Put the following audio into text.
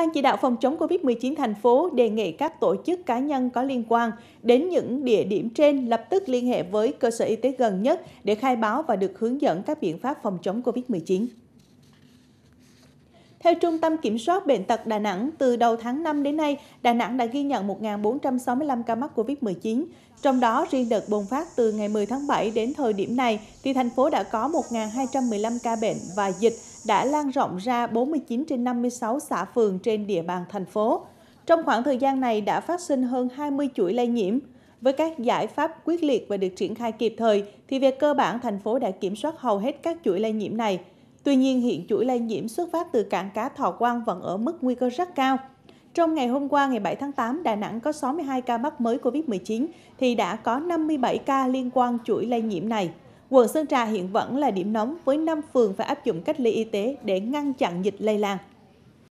Ban chỉ đạo phòng chống COVID-19 thành phố đề nghị các tổ chức cá nhân có liên quan đến những địa điểm trên lập tức liên hệ với cơ sở y tế gần nhất để khai báo và được hướng dẫn các biện pháp phòng chống COVID-19. Theo Trung tâm Kiểm soát Bệnh tật Đà Nẵng, từ đầu tháng 5 đến nay, Đà Nẵng đã ghi nhận 1.465 ca mắc COVID-19. Trong đó, riêng đợt bùng phát từ ngày 10 tháng 7 đến thời điểm này, thì thành phố đã có 1.215 ca bệnh và dịch đã lan rộng ra 49 trên 56 xã phường trên địa bàn thành phố. Trong khoảng thời gian này đã phát sinh hơn 20 chuỗi lây nhiễm. Với các giải pháp quyết liệt và được triển khai kịp thời, thì về cơ bản thành phố đã kiểm soát hầu hết các chuỗi lây nhiễm này – Tuy nhiên hiện chuỗi lây nhiễm xuất phát từ cảng cá Thọ Quang vẫn ở mức nguy cơ rất cao. Trong ngày hôm qua ngày 7 tháng 8, Đà Nẵng có 62 ca mắc mới COVID-19 thì đã có 57 ca liên quan chuỗi lây nhiễm này. Quận Sơn Trà hiện vẫn là điểm nóng với 5 phường phải áp dụng cách ly y tế để ngăn chặn dịch lây lan.